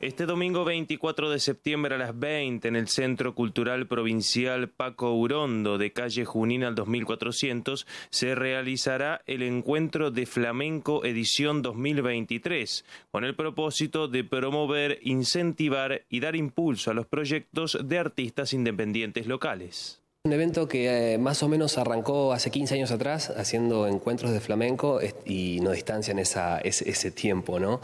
Este domingo 24 de septiembre a las 20 en el Centro Cultural Provincial Paco Urondo de calle Junín al 2400 se realizará el encuentro de flamenco edición 2023 con el propósito de promover, incentivar y dar impulso a los proyectos de artistas independientes locales. Un evento que eh, más o menos arrancó hace 15 años atrás haciendo encuentros de flamenco y no distancian ese tiempo, ¿no?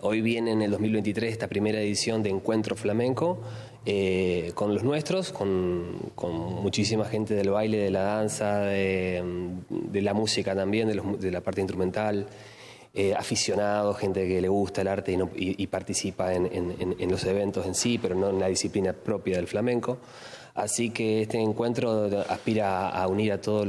Hoy viene en el 2023 esta primera edición de Encuentro Flamenco eh, con los nuestros, con, muchísima gente del baile, de la danza, de, la música también, de, la parte instrumental, eh, aficionados, gente que le gusta el arte y, participa en, en los eventos en sí, pero no en la disciplina propia del flamenco. Así que este encuentro aspira a unir a todos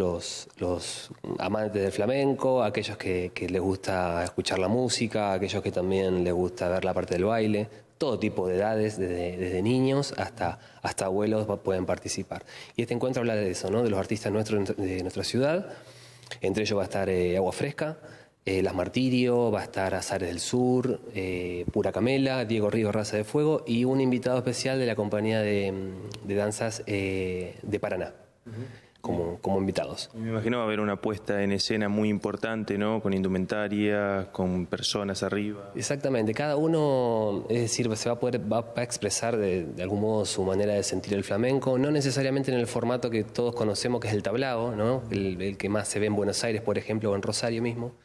los, amantes del flamenco, a aquellos que, les gusta escuchar la música, aquellos que también les gusta ver la parte del baile. Todo tipo de edades, desde, niños hasta, hasta abuelos pueden participar. Y este encuentro habla de eso, ¿no? de los artistas nuestros de nuestra ciudad. Entre ellos va a estar eh, Agua Fresca, eh, Las Martirio, va a estar Azares del Sur, eh, Pura Camela, Diego Ríos Raza de Fuego y un invitado especial de la compañía de, danzas eh, de Paraná. Como, invitados. Me imagino va a haber una puesta en escena muy importante, ¿no? Con indumentaria, con personas arriba. Exactamente, cada uno, es decir, se va a poder a expresar de, algún modo su manera de sentir el flamenco, no necesariamente en el formato que todos conocemos, que es el tablao, ¿no? El, el que más se ve en Buenos Aires, por ejemplo, o en Rosario mismo,